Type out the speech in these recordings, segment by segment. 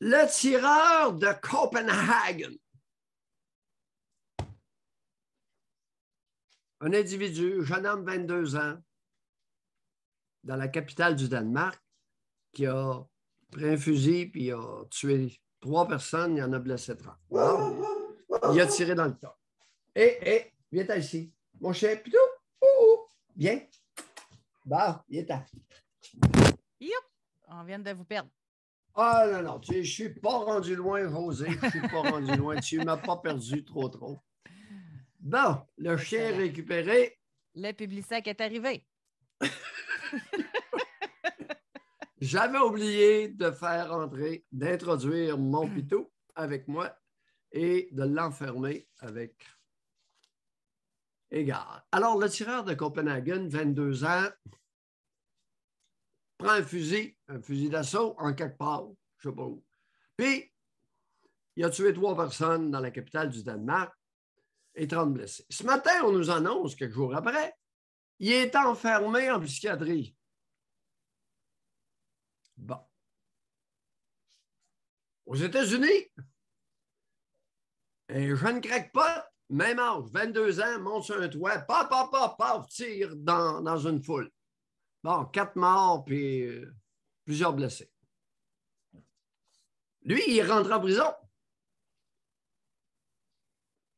le tireur de Copenhague. Un individu, jeune homme, 22 ans, dans la capitale du Danemark, qui a pris un fusil puis a tué trois personnes, il en a blessé trois. il a tiré dans le tas. Hé, eh, hé, eh, viens ici. Mon chien, plutôt. Viens. Bah, viens t'as. On vient de vous perdre. Ah non, non, je ne suis pas rendu loin, Rosé. Je ne suis pas rendu loin. Tu ne m'as pas perdu trop, trop. Bon, le chien est récupéré. Le sec est arrivé. J'avais oublié de faire entrer, d'introduire mon pitou avec moi et de l'enfermer avec égard. Alors, le tireur de Copenhague, 22 ans, un fusil, un fusil d'assaut en quelque part, je sais pas où. Puis, il a tué trois personnes dans la capitale du Danemark et 30 blessés. Ce matin, on nous annonce, quelques jours après, il est enfermé en psychiatrie. Bon. Aux États-Unis, un jeune crackpot, même âge, 22 ans, monte sur un toit, paf, paf, paf, tire dans, dans une foule. Bon, quatre morts, puis euh, plusieurs blessés. Lui, il rentre en prison.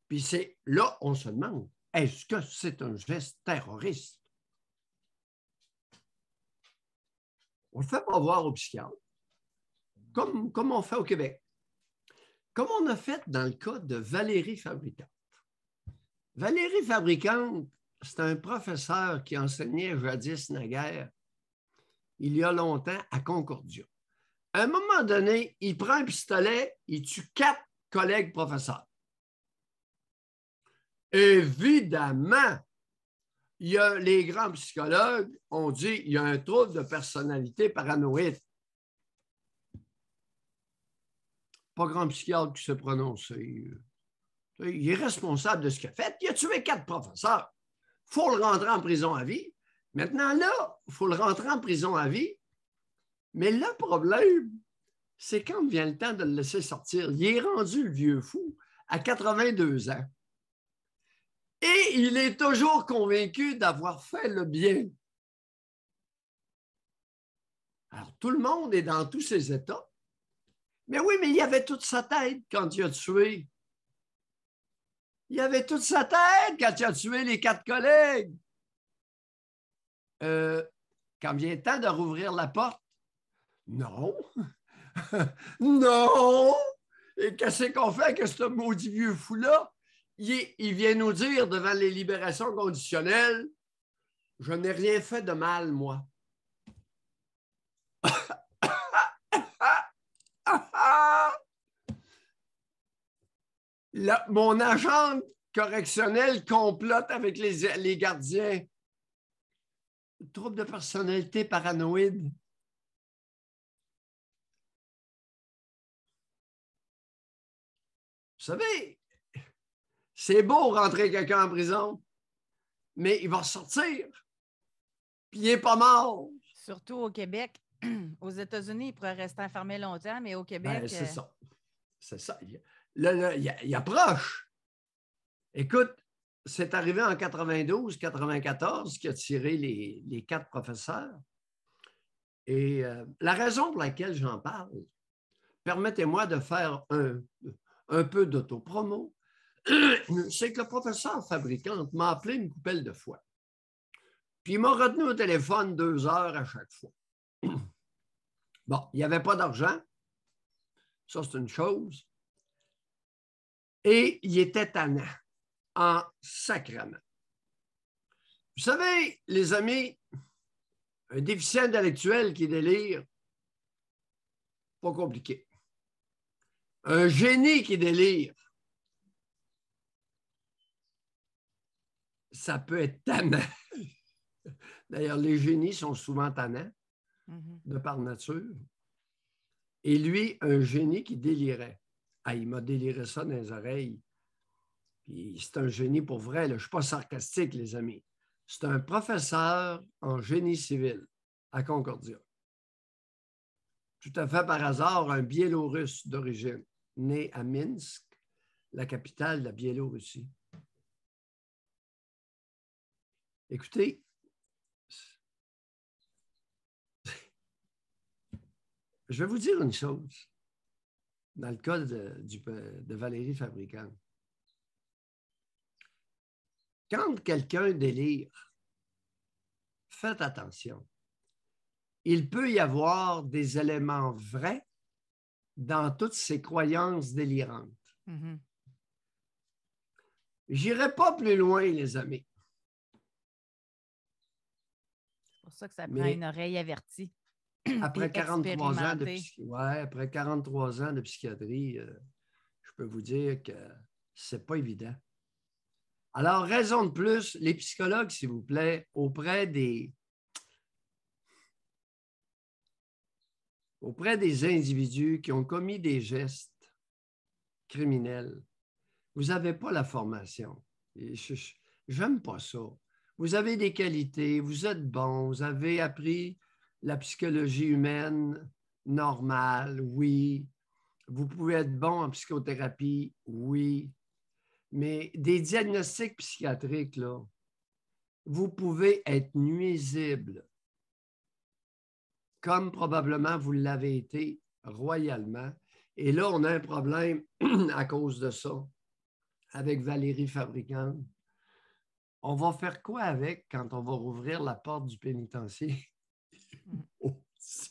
Puis c'est là, on se demande, est-ce que c'est un geste terroriste? On ne le fait pas voir au psychiatre, comme, comme on fait au Québec. Comme on a fait dans le cas de Valérie Fabricante. Valérie Fabricante, c'est un professeur qui enseignait jadis naguère, il y a longtemps, à Concordia. À un moment donné, il prend un pistolet, il tue quatre collègues professeurs. Évidemment, il a, les grands psychologues ont dit qu'il y a un trouble de personnalité paranoïde. Pas grand psychiatre qui se prononce. Il est responsable de ce qu'il a fait. Il a tué quatre professeurs. Il faut le rentrer en prison à vie. Maintenant, là, il faut le rentrer en prison à vie. Mais le problème, c'est quand vient le temps de le laisser sortir. Il est rendu le vieux fou à 82 ans. Et il est toujours convaincu d'avoir fait le bien. Alors, tout le monde est dans tous ses états. Mais oui, mais il avait toute sa tête quand il a tué il avait toute sa tête quand il a tué les quatre collègues. Euh, quand vient le temps de rouvrir la porte, non. non. Et qu'est-ce qu'on fait que ce maudit vieux fou-là? Il, il, vient nous dire devant les libérations conditionnelles, je n'ai rien fait de mal, moi. mon agent correctionnel complote avec les, gardiens. Trouble de personnalité paranoïde. Vous savez, c'est beau rentrer quelqu'un en prison, mais il va sortir. Puis il n'est pas mort. Surtout au Québec. Aux États-Unis, il pourrait rester enfermé longtemps, mais au ben, Québec. c'est euh, ça. C'est ça il approche. Écoute, c'est arrivé en 92-94 qui a tiré les, quatre professeurs. Et euh, la raison pour laquelle j'en parle, permettez-moi de faire un, un peu d'autopromo, c'est que le professeur fabricant m'a appelé une coupelle de fois. Puis il m'a retenu au téléphone deux heures à chaque fois. Bon, il n'y avait pas d'argent. Ça, c'est une chose et il était tannant en sacrament. Vous savez, les amis, un déficient intellectuel qui délire, pas compliqué. Un génie qui délire, ça peut être tannant. D'ailleurs, les génies sont souvent tannants mhm. de par nature. Et lui, un génie qui délirait il m'a déliré ça dans les oreilles. c'est un génie pour vrai, je ne suis pas sarcastique, les amis. C'est un professeur en génie civil à Concordia. Tout à fait par hasard, un Biélorusse d'origine, né à Minsk, la capitale de la Biélorussie. Écoutez, je vais vous dire une chose dans le cas euh, de, Valérie Fabricant. Quand quelqu'un délire, faites attention. Il peut y avoir des éléments vrais dans toutes ces croyances délirantes. Mm-hmm. J'irai pas plus loin, les amis. C'est pour ça que ça prend une oreille avertie. après 43 ans de après 43 ans de psychiatrie, euh, je peux vous dire que c'est pas évident. Alors, raison de plus, les psychologues, s'il vous plaît, auprès des auprès des individus qui ont commis des gestes criminels, vous n'avez pas la formation. Je J'aime pas ça. Vous avez des qualités, vous êtes bon, vous avez appris la psychologie humaine normale, oui. Vous pouvez être bon en psychothérapie, oui. Mais des diagnostics psychiatriques, là, vous pouvez être nuisible, comme probablement vous l'avez été royalement. Et là, on a un problème à cause de ça avec Valérie Fabricante. On va faire quoi avec quand on va rouvrir la porte du pénitencier?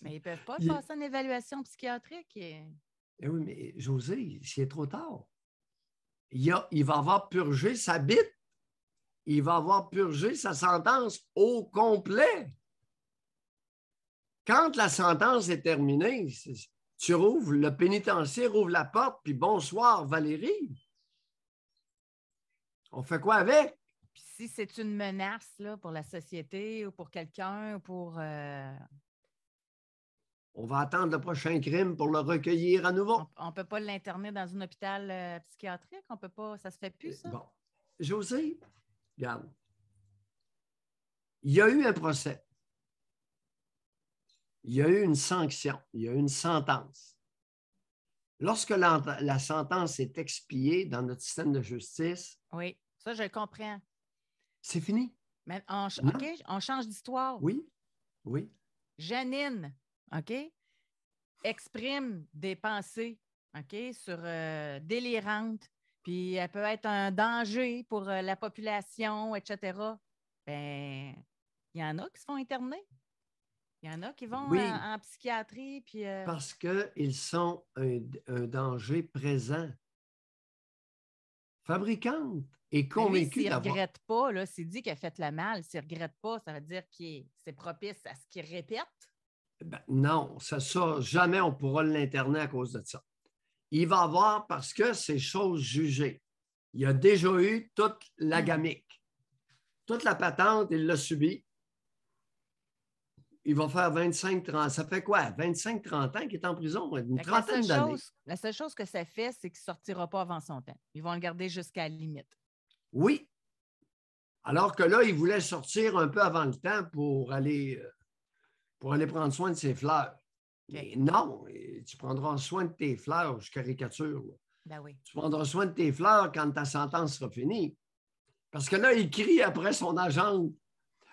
Mais ils ne peuvent pas faire passer une évaluation psychiatrique. Eh oui, mais José, c'est trop tard. Il, il, va avoir purgé sa bite. Il va avoir purgé sa sentence au complet. Quand la sentence est terminée, tu rouvres, le pénitencier rouvre la porte, puis bonsoir Valérie. On fait quoi avec? si c'est une menace là, pour la société ou pour quelqu'un, ou pour. Euh, on va attendre le prochain crime pour le recueillir à nouveau. On ne peut pas l'interner dans un hôpital euh, psychiatrique, on peut pas, ça se fait plus, euh, ça. Bon. José, regarde. Il y a eu un procès. Il y a eu une sanction, il y a eu une sentence. Lorsque la, sentence est expiée dans notre système de justice. Oui, ça, je comprends. C'est fini. Mais on, change d'histoire. Oui, oui. Janine, Exprime des pensées, sur euh, délirantes, puis elle peut être un danger pour euh, la population, etc. Ben, il y en a qui se font interner. Il y en a qui vont euh, en, psychiatrie. Parce qu'ils sont un, danger présent fabricante et ben convaincue d'avoir... S'il ne regrette pas, c'est dit qu'elle a fait le mal, s'il ne regrette pas, ça veut dire que c'est propice à ce qu'il répète. Ben, non, ça, ça, jamais on pourra l'internet à cause de ça. Il va avoir parce que c'est chose jugée. Il a déjà eu toute la hmm. gamique. Toute la patente, il l'a subi. Il va faire 25-30. Ça fait quoi? 25-30 ans qu'il est en prison, une trentaine d'années. La seule chose que ça fait, c'est qu'il ne sortira pas avant son temps. Ils vont le garder jusqu'à la limite. Oui. Alors que là, il voulait sortir un peu avant le temps pour aller. Euh, pour aller prendre soin de ses fleurs. non, tu prendras soin de tes fleurs, je caricature. Ben tu prendras soin de tes fleurs quand ta sentence sera finie. Parce que là, il crie après son agent.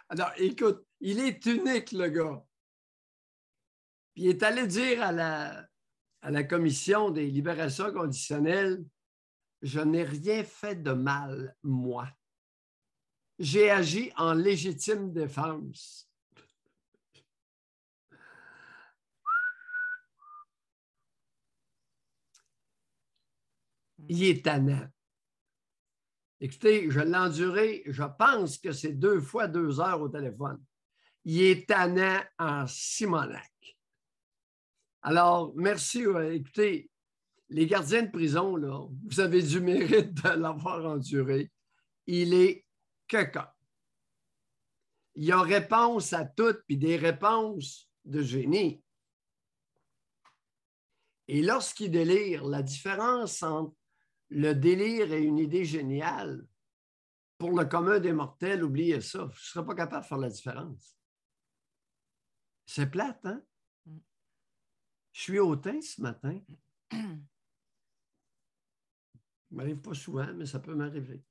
Alors, écoute, il est unique, le gars. Puis il est allé dire à la, à la commission des libérations conditionnelles, je n'ai rien fait de mal, moi. J'ai agi en légitime défense. il est tannant. Écoutez, je l'ai enduré, je pense que c'est deux fois deux heures au téléphone. Il est tannant en Simonac. Alors, merci. Euh, écoutez, les gardiens de prison, là, vous avez du mérite de l'avoir enduré. Il est caca. Il a réponse à toutes, puis des réponses de génie. Et lorsqu'il délire, la différence entre le délire est une idée géniale. Pour le commun des mortels, oubliez ça. Je ne serais pas capable de faire la différence. C'est plate, hein? Je suis hautain ce matin. Ça m'arrive pas souvent, mais ça peut m'arriver.